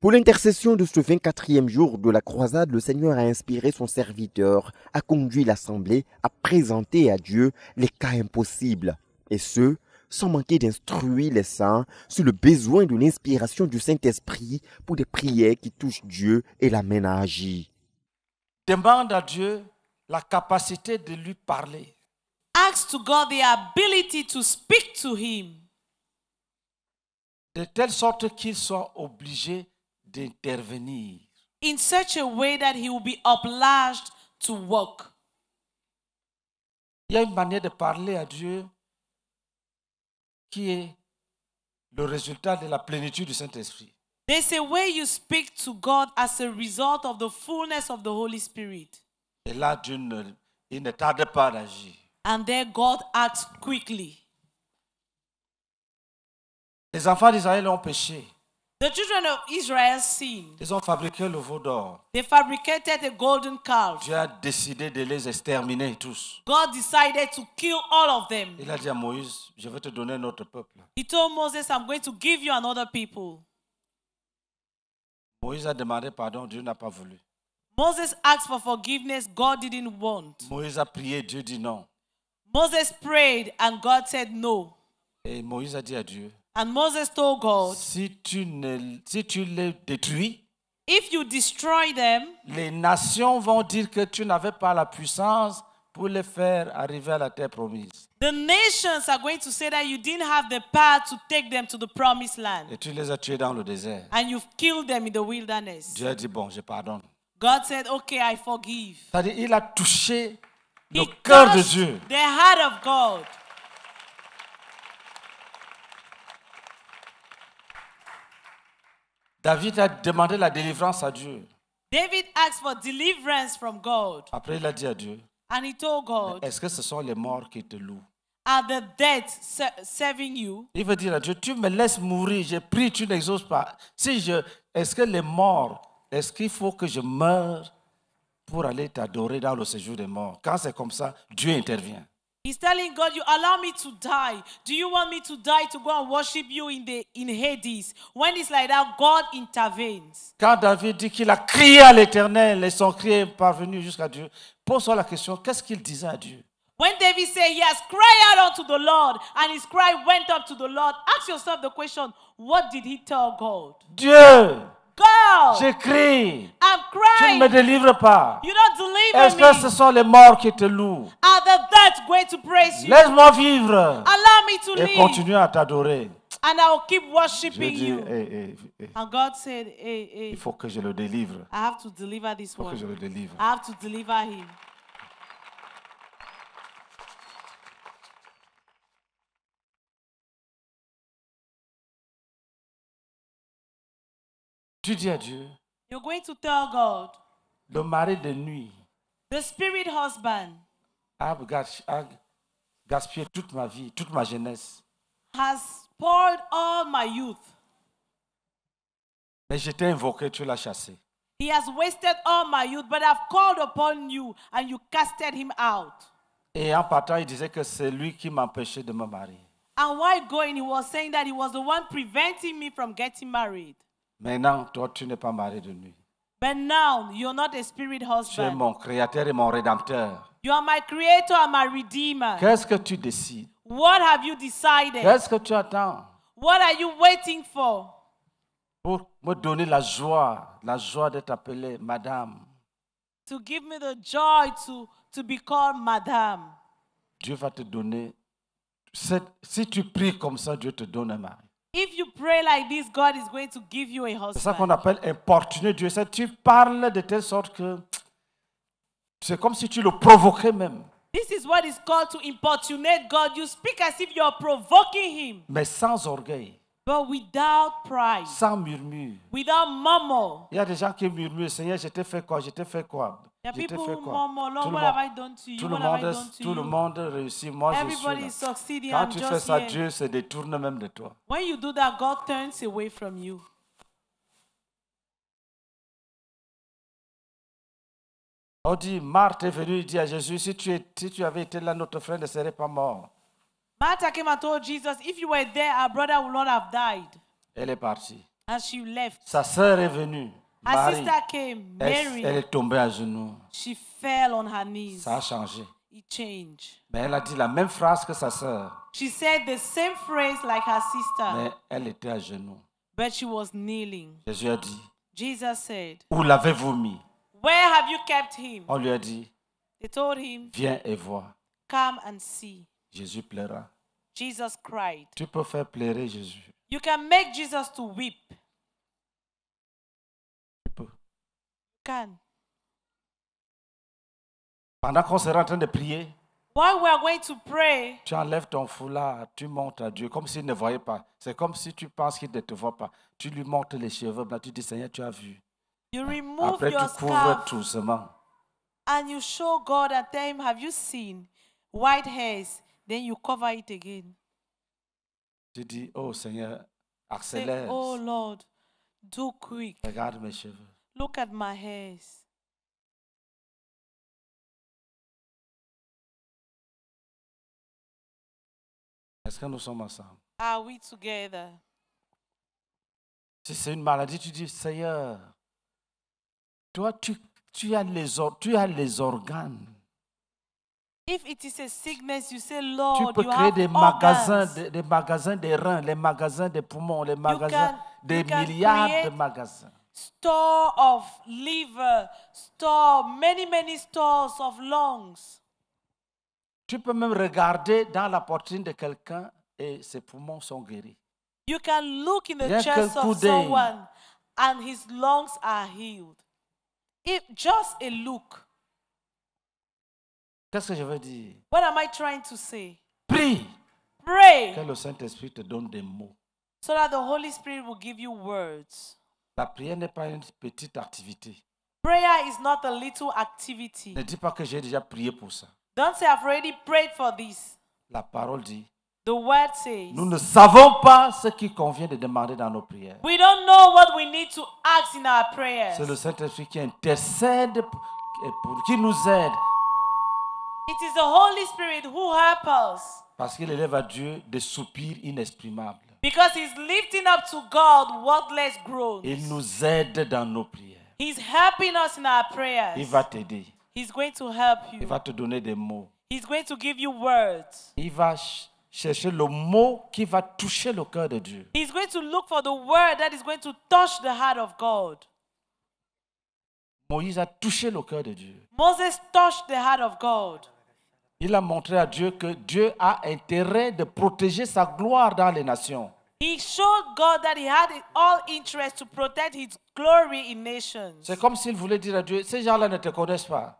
Pour l'intercession de ce 24e jour de la croisade, le Seigneur a inspiré son serviteur, a conduit l'assemblée à présenter à Dieu les cas impossibles, et ce, sans manquer d'instruire les saints sur le besoin de l'inspiration du Saint-Esprit pour des prières qui touchent Dieu et l'amènent à agir. Demande à Dieu la capacité de lui parler. Ask to God the ability to speak to him. De telle sorte qu'il soit obligé d'intervenir. In such a way that he will be obliged to work. Il y a une manière de parler à Dieu qui est le résultat de la plénitude du Saint-Esprit. There's a way you speak to God as a result of the fullness of the Holy Spirit. Et là, Dieu ne, il ne tarde pas d'agir. And there God acts quickly. Les enfants d'Israël ont péché. The children of Israel sinned. Ils ont fabriqué le veau d'or. They fabricated a golden calf. Dieu a décidé de les exterminer tous. God decided to kill all of them. Il a dit à Moïse, je vais te donner peuple. He told Moses, I'm going to give you another people. Moïse a demandé pardon, Dieu n'a pas voulu. Moses asked for forgiveness, God didn't want. Moïse a prié, Dieu dit non. Moses prayed and God said no. Et Moïse a dit à Dieu, And Moses told God, si tu, ne, si tu les détruis, if you destroy them, les nations vont dire que tu n'avais pas la puissance pour les faire arriver à la terre promise. The nations are going to say that you didn't have the power to take them to the promised land. Et tu les as tués dans le désert. And you've killed them in the wilderness. Dieu a dit bon, je pardonne. God said, okay, I forgive. C'est-à-dire, il a touché He le cœur de Dieu. The heart of God. David a demandé la délivrance à Dieu. David for deliverance from God. Après, il a dit à Dieu. And he told God. Est-ce que ce sont les morts qui te louent? Are the dead you? Il veut dire à Dieu, tu me laisses mourir, je prie, tu n'exauces pas. Si je, est-ce que les morts, est-ce qu'il faut que je meure pour aller t'adorer dans le séjour des morts? Quand c'est comme ça, Dieu intervient. He's telling God, You allow me to die. Do you want me to die to go and worship you in, the, in Hades? When it's like that, God intervenes. Quand David dit qu'il a crié à l'Éternel et son cri est parvenu jusqu'à Dieu, pose-toi la question qu'est-ce qu'il disait à Dieu When David said, He has cried out unto the Lord, and his cry went up to the Lord, ask yourself the question What did he tell God? Dieu Go! Je crie. I'm crying. Tu ne me délivres pas. You don't deliver Est-ce que ce sont les morts qui te louent? Are the dead going to praise you? Laisse-moi vivre. Allow me to Et live. continue à t'adorer. And I will keep worshiping dis, you. Hey, hey, hey. And God said, hey, hey. Il faut que je le délivre. I have to deliver this Il faut one. Que je le délivre. I have to deliver him. Tu dis à Dieu, You're going to tell God, le mari de nuit the spirit husband a gaspillé toute ma vie, toute ma jeunesse. has spoiled all my youth. Mais je t'ai invoqué, tu l'as chassé. He has wasted all my youth, but I've called upon you and you casted him out. Et en partant, il disait que c'est lui qui m'empêchait de me marier. And while going, he was saying that he was the one preventing me from getting married. Maintenant, toi, tu n'es pas marié de nuit. now, you're not a spirit Tu es mon créateur et mon rédempteur. You are my creator and my redeemer. Qu'est-ce que tu décides? What have you decided? Qu'est-ce que tu attends What are you waiting for? pour me donner la joie, la joie d'être appelée madame? To give me the joy to, to be called Madame. Dieu va te donner. Si tu pries comme ça, Dieu te donne un mari. If you pray like this, God is going to give you a husband. C'est ça qu'on appelle importuner Dieu. C'est tu parles de telle sorte que c'est comme si tu le provoquais même. This is what is called to importunate God. You speak as if you are provoking him. Mais sans orgueil without pride, sans murmure. Without Il y a des gens qui murmurent, Seigneur, je t'ai fait quoi, je t'ai fait quoi. Je fait quoi. tout, le monde, réussit, moi je suis là. Quand tu fais ça, Dieu se détourne même de toi. When you do that, God turns away from you. On dit, Marthe est venue dit à Jésus, si tu, si tu avais été là, notre frère ne serait pas mort. Martha came and told Jesus, if you were there, our brother would not have died. Elle est partie. And she left. Sa sœur est venue. Her Marie, sister came, Mary. Elle, elle, est tombée à genoux. She fell on her knees. Ça a changé. It changed. Mais elle a dit la même phrase que sa sœur. She said the same phrase like her sister. Mais elle était à genoux. But she was kneeling. Jésus a dit. Jesus said. Où l'avez-vous mis? Where have you kept him? On lui a dit. They told him. Viens et vois. Come and see. Jésus pleura. Tu peux faire pleurer Jésus. You can make Jesus to weep. Tu peux. Can. Pendant qu'on sera en train de prier, While we are going to pray, tu enlèves ton foulard, tu montes à Dieu comme s'il ne voyait pas. C'est comme si tu penses qu'il ne te voit pas. Tu lui montes les cheveux, là tu dis Seigneur, tu as vu. Après, tu couvres tout seulement. And you show God and tell him, Have you seen white hairs? Then you cover it again. Tu dis, oh Seigneur, accélère. oh Lord, do quick. Regarde mes cheveux. Look at my hairs. Est-ce que nous sommes ensemble? Are we together? Si c'est une maladie, tu dis, Seigneur, toi, tu, tu, as les, tu as les organes. If it is a sickness, you say, Lord, tu peux you créer have des magasins, des, des magasins des reins, les magasins des poumons, les magasins can- des milliards de magasins. Store of liver, store, many, many stores of lungs. Tu peux même regarder dans la poitrine de quelqu'un et ses poumons sont guéris. You can look in the Rien chest of someone and his lungs are healed. If just a look, Qu'est-ce que je veux dire? What am I trying to say? Prie. Pray. Que le Saint-Esprit te donne des mots. So that the Holy Spirit will give you words. La prière n'est pas une petite activité. Prayer is not a little activity. Ne dis pas que j'ai déjà prié pour ça. Don't say I've already prayed for this. La parole dit The word says, nous ne savons pas ce qui convient de demander dans nos prières. We don't know what we need to ask in our prayers. C'est le Saint-Esprit qui intercède et pour qui nous aide It is the Holy Spirit who helps us. Parce qu'il élève à Dieu des soupirs inexprimables. Because he's lifting up to God wordless groans. Il nous aide dans nos prières. He's helping us in our prayers. Il va t'aider. He's going to help you. Il va te donner des mots. He's going to give you words. Il va chercher le mot qui va toucher le cœur de Dieu. He's going to look for the word that is going to touch the heart of God. Moïse a touché le cœur de Dieu. Moses touched the heart of God. Il a montré à Dieu que Dieu a intérêt de protéger sa gloire dans les nations. He showed God that he had all interest to protect his glory in nations. C'est comme s'il voulait dire à Dieu, ces gens-là ne te connaissent pas.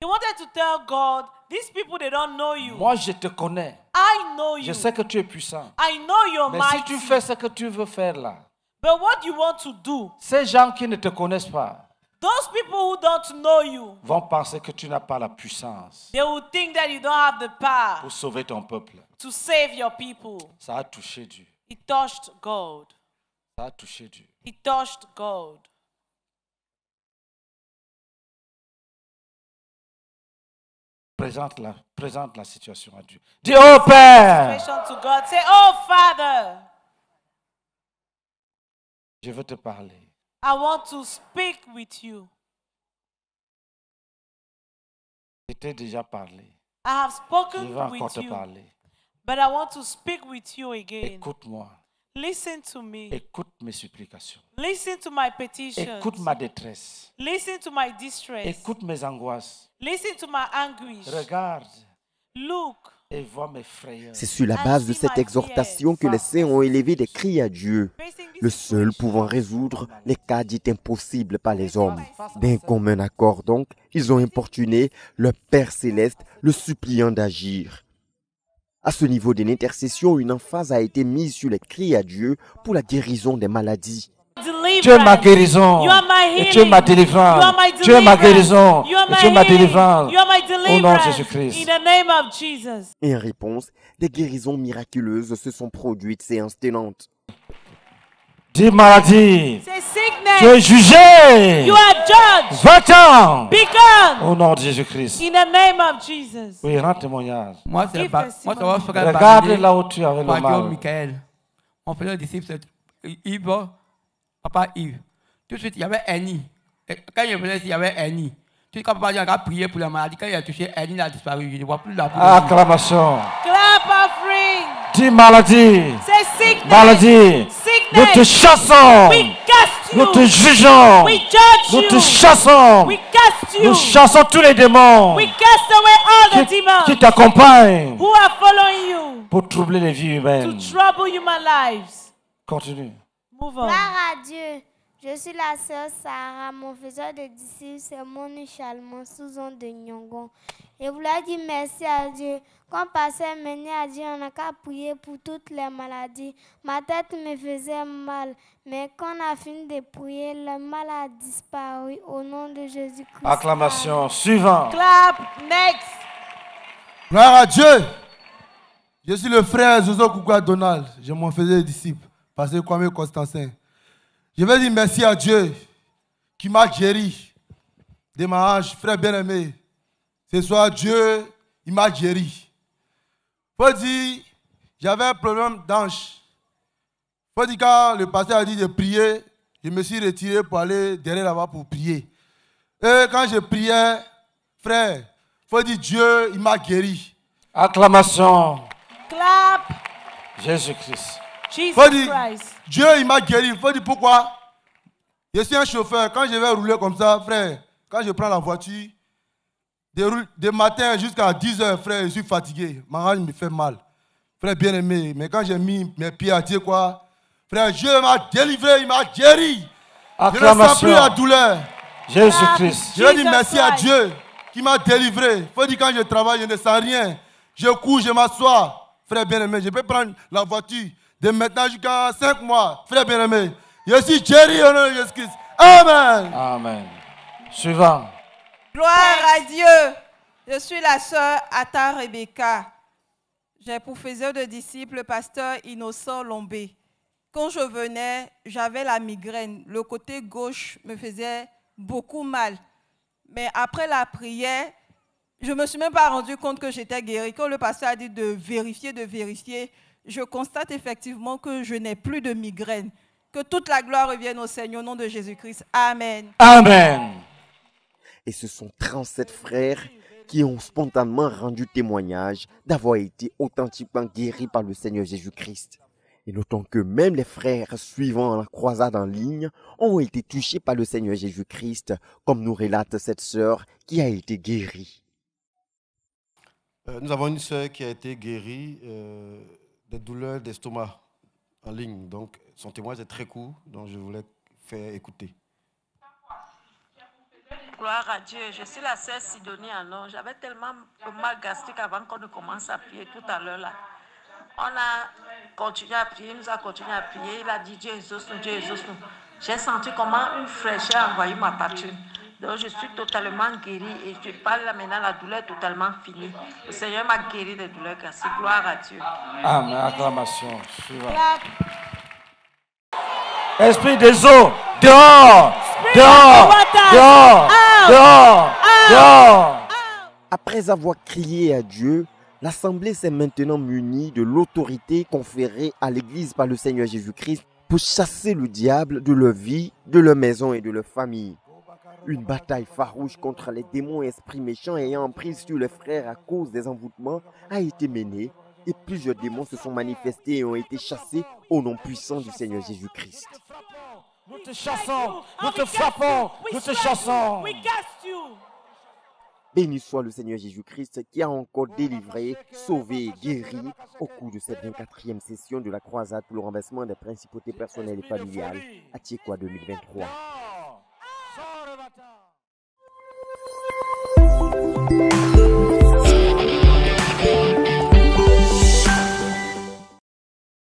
He wanted to tell God, these people they don't know you. Moi je te connais. Je sais que tu es puissant. I Mais si tu fais ce que tu veux faire là. Ces gens qui ne te connaissent pas. Those people who don't know you vont penser que tu n'as pas la puissance they will think that you don't have the power pour sauver ton peuple. To save your people. Ça a touché Dieu. It touched God. Ça a touché Dieu. It touched God. Présente la, présente la situation à Dieu. Dis, oh Père! To God. Say, oh Father! Je veux te parler. I want to speak with you. Je déjà parlé. I have spoken Je vais encore with te you, parler. but I want to speak with you again. Écoute-moi. Listen to me. Écoute mes supplications. Listen to my petitions. Écoute ma détresse. Listen to my distress. Écoute mes angoisses. Listen to my anguish. Regarde. Look. C'est sur la base de cette exhortation que les saints ont élevé des cris à Dieu, le seul pouvant résoudre les cas dits impossibles par les hommes. D'un commun accord donc, ils ont importuné leur Père céleste, le suppliant d'agir. À ce niveau de l'intercession, une emphase a été mise sur les cris à Dieu pour la guérison des maladies. Tu es ma guérison. Et tu es ma délivrance. Tu es ma guérison. Et tu es ma délivrance. Au nom de Jésus-Christ. Et en réponse, des guérisons miraculeuses se sont produites et instantanées. Des maladies. Tu es jugé. va ans. Au nom de Jésus-Christ. Oui, rends témoignage. Moi, c'est Regarde là où tu avais le mal. On fait le disciple, Yves papa Yves. Tout de suite, il y avait Annie. Quand il venait, il y avait Annie. Tout de suite, quand papa Jean a prié pour la maladie, quand il a touché, Annie a disparu. Je ne vois plus la prière. Acclamation. Clap offering. Dis maladie. C'est sickness. Maladie. Sickness. Nous te chassons. We cast you. Nous te jugeons. We judge you. Nous te chassons. We cast you. Nous chassons tous les démons. We cast away all the demons. Qui t'accompagnent. Who are following you. Pour troubler les vies humaines. To trouble human lives. Continue. Gloire à Dieu. Je suis la sœur Sarah, mon faiseur de disciples, c'est mon sous Susan de Nyongon. Je voulais dire merci à Dieu. Quand Pasteur mené à Dieu, on n'a qu'à prier pour toutes les maladies. Ma tête me faisait mal, mais quand on a fini de prier, le mal a disparu au nom de Jésus-Christ. Acclamation suivante. Clap, next. Gloire à Dieu. Je suis le frère Joseph Donald. Je m'en faisais disciple parce que Constantin. Je veux dire merci à Dieu qui m'a guéri de ma hanche frère bien-aimé. Ce soir, Dieu, il m'a guéri. Faut dire, j'avais un problème d'ange. Faut dire, quand le pasteur a dit de prier, je me suis retiré pour aller derrière là-bas pour prier. Et quand je priais, frère, faut dire, Dieu, il m'a guéri. Acclamation. Clap. Jésus-Christ faut dire, Dieu, il m'a guéri. Il faut dire pourquoi. Je suis un chauffeur. Quand je vais rouler comme ça, frère, quand je prends la voiture, de, de matin jusqu'à 10 heures, frère, je suis fatigué. Ma hanche me fait mal. Frère bien-aimé, mais quand j'ai mis mes pieds à Dieu, quoi, frère, Dieu m'a délivré, il m'a guéri. Je ne sens plus la douleur. Jésus-Christ. Je dis merci à Dieu qui m'a délivré. faut dire quand je travaille, je ne sens rien. Je cours, je m'assois. Frère bien-aimé, je peux prendre la voiture de maintenant jusqu'à 5 mois. Frère bien-aimé, je suis chéri au nom de Amen. Amen. Suivant. Gloire à Dieu. Je suis la sœur Atta Rebecca. J'ai pour faiseur de disciple le pasteur Innocent Lombé. Quand je venais, j'avais la migraine. Le côté gauche me faisait beaucoup mal. Mais après la prière, je ne me suis même pas rendu compte que j'étais guérie. Quand le pasteur a dit de vérifier, de vérifier, je constate effectivement que je n'ai plus de migraine. Que toute la gloire revienne au Seigneur au nom de Jésus-Christ. Amen. Amen. Et ce sont 37 frères qui ont spontanément rendu témoignage d'avoir été authentiquement guéris par le Seigneur Jésus-Christ. Et notons que même les frères suivant la croisade en ligne ont été touchés par le Seigneur Jésus-Christ, comme nous relate cette sœur qui a été guérie. Euh, nous avons une sœur qui a été guérie. Euh, des douleurs d'estomac en ligne. Donc, son témoignage est très court, donc je voulais faire écouter. Gloire à Dieu, je suis la sœur Sidonie Anon. J'avais tellement mal gastrique avant qu'on ne commence à prier tout à l'heure là. On a continué à prier, il nous a continué à prier. Il a dit Jésus, nous, Jésus, nous. J'ai senti comment une fraîcheur a envoyé ma poitrine. Donc je suis totalement guérie et je parle maintenant la douleur est totalement finie. Le Seigneur m'a guéri des douleurs cassées. Gloire à Dieu. Amen. Acclamation. Esprit des eaux, dehors, dehors, dehors, dehors, dehors. Après avoir crié à Dieu, l'Assemblée s'est maintenant munie de l'autorité conférée à l'Église par le Seigneur Jésus-Christ pour chasser le diable de leur vie, de leur maison et de leur famille. Une bataille farouche contre les démons et esprits méchants ayant pris sur les frères à cause des envoûtements a été menée et plusieurs démons se sont manifestés et ont été chassés au nom puissant du Seigneur Jésus-Christ. Nous te chassons, nous te frappons, nous te chassons. Béni soit le Seigneur Jésus-Christ qui a encore délivré, sauvé et guéri au cours de cette 24e session de la croisade pour le renversement des principautés personnelles et familiales à Tchékois 2023. Bye.